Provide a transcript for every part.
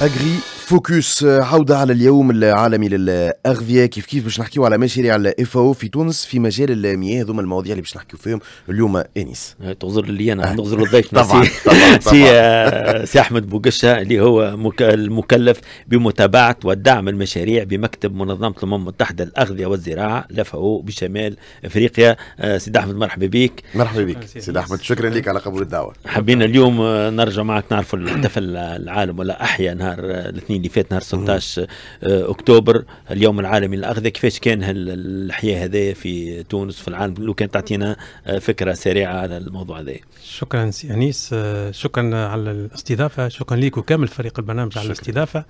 Agri فوكس euh, عودة على اليوم العالمي للأغذية كيف كيف باش نحكيو على مشاريع الاف او في تونس في مجال المياه هذوما المواضيع اللي باش نحكيو فيهم اليوم انيس آه، تغزر لي انا تعذر للضيف طبعا طبعا سي, آه، سي احمد بوقشه اللي هو المكلف بمتابعة ودعم المشاريع بمكتب منظمة الأمم المتحدة الأغذية والزراعة الاف او بشمال افريقيا آه، سيد احمد مرحبا بك مرحبا بك سيد احمد شكرا لك على قبول الدعوة حبينا اليوم نرجع معك نعرفوا احتفل العالم ولا احيا نهار الاثنين الاثنين اللي فات نهار 16 آه، اكتوبر اليوم العالمي للاغذيه كيفاش كان الحياه هذايا في تونس في العالم لو كان تعطينا آه، فكره سريعه على الموضوع هذايا شكرا سي انيس آه، شكرا على الاستضافه شكرا ليك وكامل فريق البرنامج على الاستضافه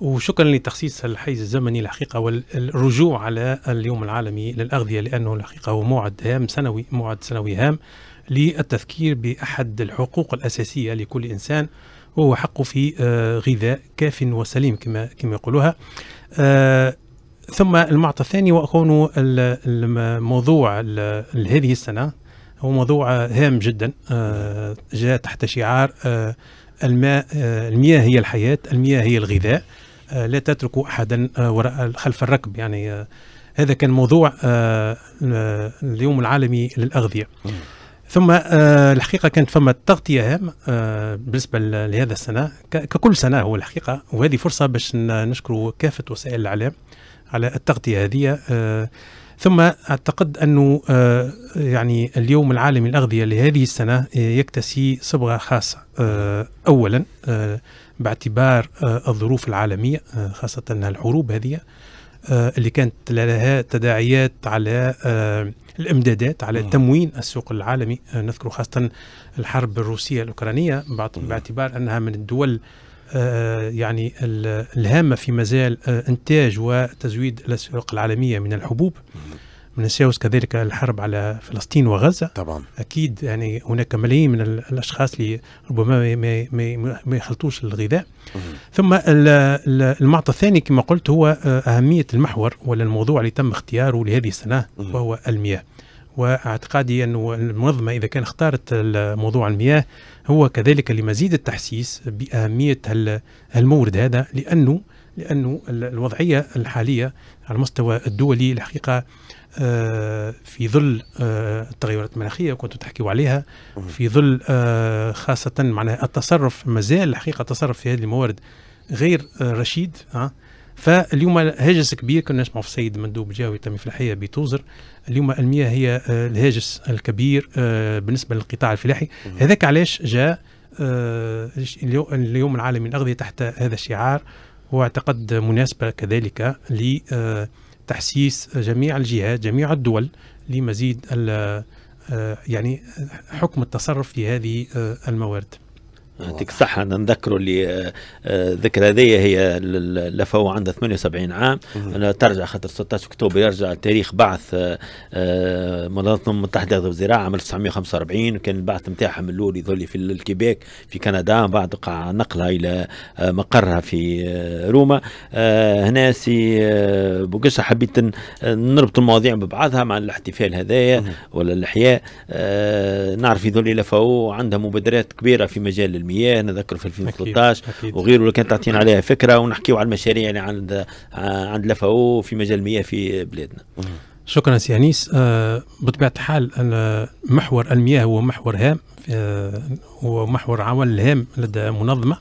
وشكرا لتخصيص الحيز الزمني الحقيقه والرجوع على اليوم العالمي للاغذيه لانه الحقيقه هو موعد هام سنوي موعد سنوي هام للتذكير باحد الحقوق الاساسيه لكل انسان وهو حقه في آه، غذاء كاف وسليم كما كما يقولوها آه، ثم المعطى الثاني وأكون الموضوع هذه السنة هو موضوع هام جدا آه، جاء تحت شعار الماء المياه هي الحياة المياه هي الغذاء لا تتركوا أحدا وراء خلف الركب يعني هذا كان موضوع اليوم العالمي للأغذية ثم آه، الحقيقه كانت فما تغطيه هام آه، بالنسبه لهذا السنه ككل سنه هو الحقيقه وهذه فرصه باش نشكر كافه وسائل الاعلام على التغطيه هذه آه، ثم اعتقد انه يعني اليوم العالمي الاغذيه لهذه السنه يكتسي صبغه خاصه اولا باعتبار الظروف العالميه خاصه الحروب هذه آه، اللي كانت لها تداعيات على آه، الامدادات على نعم. تموين السوق العالمي آه، نذكر خاصه الحرب الروسيه الاوكرانيه نعم. باعتبار انها من الدول يعني الهامه في مجال انتاج وتزويد الاسواق العالميه من الحبوب نعم. ما ننساوش كذلك الحرب على فلسطين وغزه طبعا اكيد يعني هناك ملايين من الاشخاص اللي ربما ما ما ما يخلطوش الغذاء مم. ثم المعطى الثاني كما قلت هو آه، اهميه المحور ولا الموضوع اللي تم اختياره لهذه السنه مم. وهو المياه واعتقادي أن المنظمة إذا كان اختارت موضوع المياه هو كذلك لمزيد التحسيس بأهمية المورد هذا لأنه لأنه الوضعية الحالية على المستوى الدولي الحقيقة آه، في ظل آه، التغيرات المناخيه كنتوا تحكيوا عليها في ظل آه، خاصه معناها التصرف مازال الحقيقه التصرف في هذه الموارد غير رشيد فاليوم هاجس كبير كنا نسمعوا في السيد مندوب جاوي تم في الحياه بتوزر اليوم المياه هي الهاجس الكبير بالنسبه للقطاع الفلاحي هذاك علاش جاء اليوم العالمي للاغذيه تحت هذا الشعار واعتقد مناسبه كذلك ل تحسيس جميع الجهات جميع الدول لمزيد آه، يعني حكم التصرف في هذه آه، الموارد يعطيك الصحه انا نذكره اللي آه، آه، الذكرى هذه هي لفو عنده 78 عام ترجع خاطر 16 اكتوبر يرجع تاريخ بعث منظمه آه، الامم المتحده للزراعه عام 1945 وكان البعث نتاعها من الاول يظل في الكيبيك في كندا بعد وقع نقلها الى مقرها في روما هنا سي بوقشة حبيت نربط المواضيع ببعضها مع الاحتفال هذايا ولا الاحياء نعرف يظل لفو عندها مبادرات كبيره في مجال المياه نذكر في 2013 وغيره كانت تعطينا عليها فكره ونحكيو على المشاريع اللي يعني عند عند لفاو في مجال المياه في بلادنا. شكرا سي انيس آه بطبيعه الحال محور المياه هو محور هام آه هو محور عمل هام لدى منظمه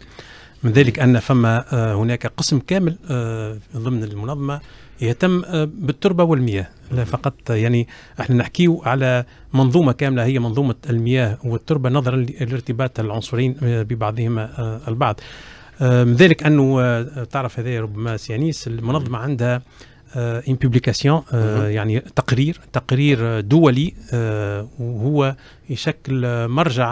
من ذلك ان فما آه هناك قسم كامل آه، ضمن المنظمه يهتم آه، بالتربة والمياه لا فقط آه، يعني احنا نحكيو على منظومة كاملة هي منظومة المياه والتربة نظرا لارتباط العنصرين آه، ببعضهما البعض ذلك انه تعرف هذا ربما سيانيس المنظمة عندها ان بوبليكاسيون يعني تقرير تقرير دولي وهو يشكل مرجع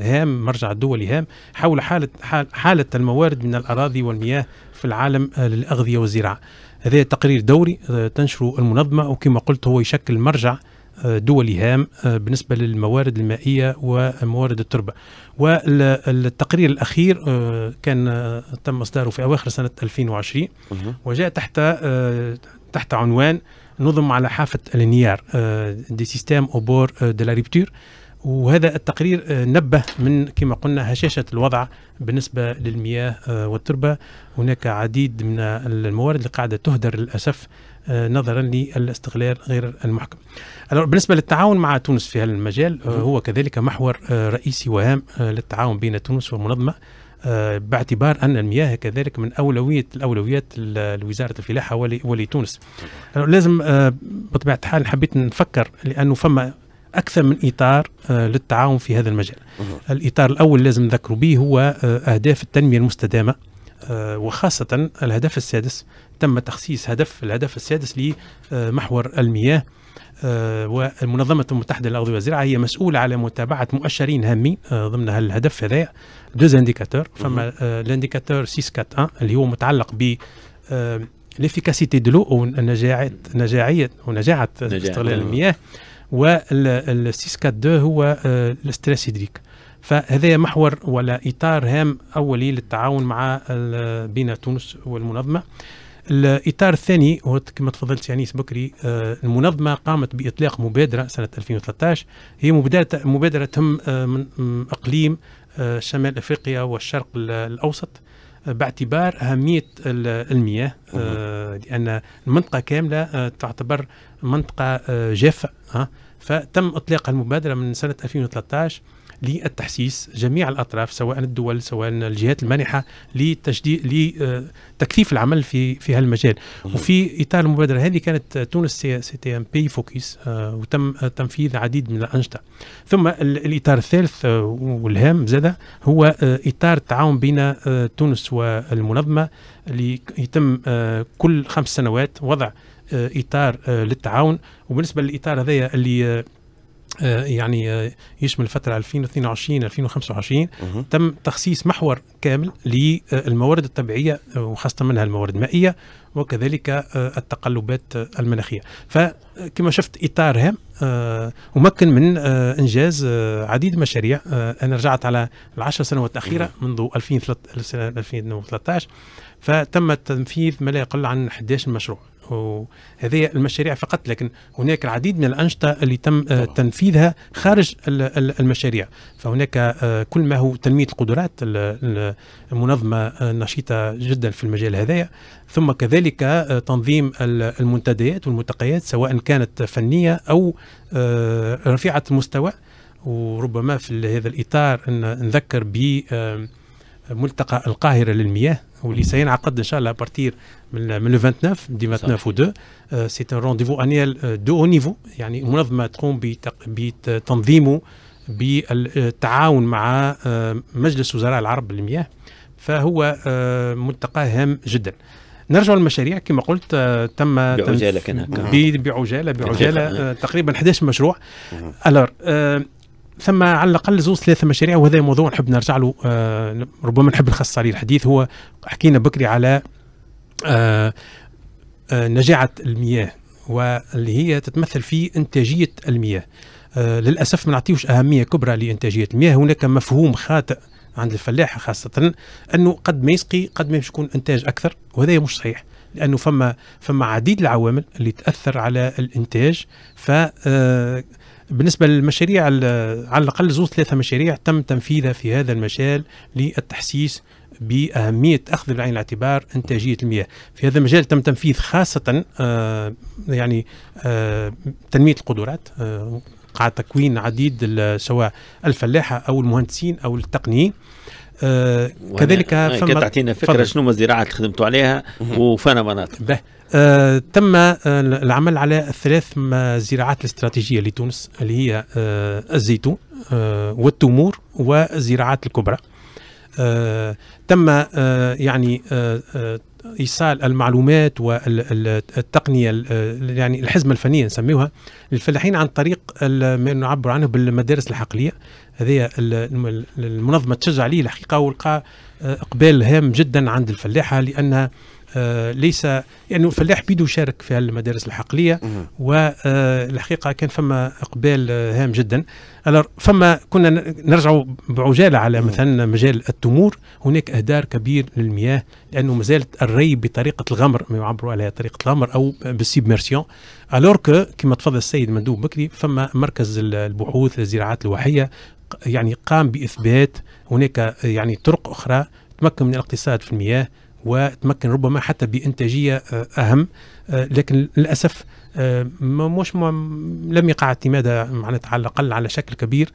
هام مرجع دولي هام حول حالة حالة الموارد من الأراضي والمياه في العالم للأغذية والزراعة هذا تقرير دوري آه، تنشره المنظمة وكما قلت هو يشكل مرجع آه، دولي هام آه، بالنسبة للموارد المائية وموارد التربة والتقرير الأخير كان تم إصداره في أواخر سنة 2020 وجاء تحت تحت عنوان نظم على حافة الانيار دي سيستام أوبور دي لا ريبتور وهذا التقرير آه، نبه من كما قلنا هشاشة الوضع بالنسبة للمياه آه، والتربة هناك عديد من الموارد اللي قاعدة تهدر للأسف آه، نظرا للاستغلال غير المحكم بالنسبة للتعاون مع تونس في هذا المجال هو كذلك محور رئيسي وهام للتعاون بين تونس والمنظمة باعتبار ان المياه كذلك من اولويه الاولويات لوزاره الفلاحه ولتونس لازم بطبيعه الحال حبيت نفكر لانه فما اكثر من اطار آه، للتعاون في هذا المجال. الاطار الاول لازم نذكروا به هو آه، اهداف التنميه المستدامه آه، وخاصه الهدف السادس تم تخصيص هدف الهدف السادس لمحور المياه والمنظمة المتحدة الأرضية والزراعة هي مسؤولة على متابعة مؤشرين هامين ضمن الهدف هذا دوز انديكاتور فما الانديكاتور 641 اللي هو متعلق ب ليفيكاسيتي دلو او نجاعه نجاعيه ونجاعه استغلال المياه وال 642 هو الستريس هيدريك فهذا محور ولا اطار هام اولي للتعاون مع بين تونس والمنظمه الاطار الثاني هو كما تفضلت يعني بكري المنظمه قامت باطلاق مبادره سنه 2013 هي مبادره مبادره تم من اقليم شمال افريقيا والشرق الاوسط باعتبار أهمية المياه آه، لأن المنطقة كاملة آه، تعتبر منطقة آه، جافة فتم إطلاق المبادرة من سنة 2013 للتحسيس جميع الاطراف سواء الدول سواء الجهات المانحه لتجديد لتكثيف آه، العمل في في هالمجال وفي اطار المبادره هذه كانت تونس سي تي ام بي فوكيس آه، وتم تنفيذ عديد من الانشطه ثم الاطار الثالث آه، والهام زاد هو اطار التعاون بين تونس والمنظمه اللي يتم كل خمس سنوات وضع اطار للتعاون وبالنسبه للاطار هذايا اللي آه، يعني آه، يشمل الفترة 2022 2025 تم تخصيص محور كامل للموارد آه، الطبيعية وخاصة منها الموارد المائية وكذلك التقلبات المناخية فكما شفت إطار هام ومكن من إنجاز عديد مشاريع أنا رجعت على العشر سنوات الأخيرة منذ 2013 فتم تنفيذ ما لا يقل عن 11 مشروع وهذه المشاريع فقط لكن هناك العديد من الأنشطة اللي تم آه، تنفيذها خارج المشاريع فهناك آه، كل ما هو تنمية القدرات المنظمة آه، نشيطة جدا في المجال هذايا ثم كذلك تنظيم المنتديات والملتقيات سواء كانت فنية أو رفيعة المستوى وربما في هذا الإطار نذكر ب ملتقى القاهره للمياه واللي سينعقد ان شاء الله بارتير من من 29 دي 29 و2 سي ان رونديفو انيال دو او نيفو يعني منظمه تقوم بتنظيمه بالتعاون مع آه، مجلس وزراء العرب للمياه فهو آه، ملتقى هام جدا نرجع للمشاريع كما قلت آه، تم بعجاله كان بعجاله بعجاله تقريبا 11 مشروع الار ثم على الاقل زوج ثلاثه مشاريع وهذا موضوع نحب نرجع له آه ربما نحب نخصص عليه الحديث هو حكينا بكري على آه آه نجاعه المياه واللي هي تتمثل في انتاجيه المياه آه للاسف ما نعطيوش اهميه كبرى لانتاجيه المياه هناك مفهوم خاطئ عند الفلاح خاصه انه قد ما يسقي قد ما يكون انتاج اكثر وهذا مش صحيح لانه فما فما عديد العوامل اللي تاثر على الانتاج ف آه، بالنسبه للمشاريع على الاقل زوز ثلاثه مشاريع تم تنفيذها في هذا المجال للتحسيس باهميه اخذ بعين الاعتبار انتاجيه المياه في هذا المجال تم تنفيذ خاصه آه يعني آه تنميه القدرات آه قاعد تكوين عديد سواء الفلاحه او المهندسين او التقنيين آه، كذلك فما تعطينا فكره فضل. شنو الزراعه اللي خدمتوا عليها وفانا مناطق به آه تم آه العمل على ثلاث زراعات الاستراتيجيه لتونس اللي هي آه الزيتون آه والتمور والزراعات الكبرى آه تم آه يعني آه, آه، ايصال المعلومات والتقنيه يعني الحزمه الفنيه نسميوها للفلاحين عن طريق ما نعبر عنه بالمدارس الحقليه هذه المنظمه تشجع عليه الحقيقه ولقى آه، اقبال هام جدا عند الفلاحه لانها آه، ليس لانه يعني الفلاح بيدو شارك في المدارس الحقليه والحقيقه آه، كان فما اقبال آه، هام جدا فما كنا نرجع بعجاله على مثلا مجال التمور هناك اهدار كبير للمياه لانه مازالت الري بطريقه الغمر ما يعبروا عليها طريقه الغمر او بالسيبميرسيون الور كو كما تفضل السيد مندوب بكري فما مركز البحوث للزراعات الوحيه يعني قام باثبات هناك يعني طرق اخرى تمكن من الاقتصاد في المياه وتمكن ربما حتى بانتاجيه آه، اهم آه، لكن للاسف آه، مش لم يقع اعتمادها معناتها على الاقل على شكل كبير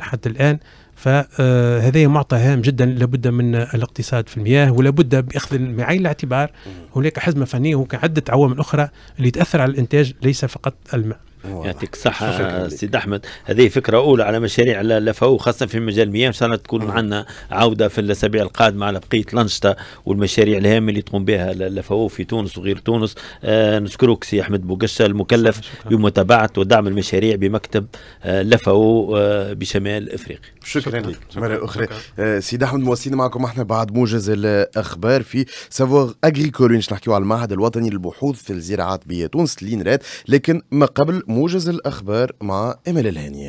حتى الان فهذا معطى هام جدا لابد من الاقتصاد في المياه ولابد باخذ بعين الاعتبار هناك حزمه فنيه وهناك عده عوامل اخرى اللي تاثر على الانتاج ليس فقط الماء يعطيك الصحة سيد أحمد هذه فكرة أولى على مشاريع لفو خاصة في مجال المياه إن شاء الله تكون عندنا عودة في الأسابيع القادمة على بقية الأنشطة والمشاريع الهامة اللي تقوم بها لفو في تونس وغير تونس آه نشكرك سي أحمد بوقشة المكلف بمتابعة ودعم المشاريع بمكتب آه لفاو آه بشمال أفريقيا شكرا, شكرا. مرة أخرى آه، سيد أحمد مواصلين معكم احنا بعد موجز الأخبار في سافوار أجريكول نحكيو على المعهد الوطني للبحوث في الزراعات بتونس رات لكن ما قبل موجز الأخبار مع إمل الهانية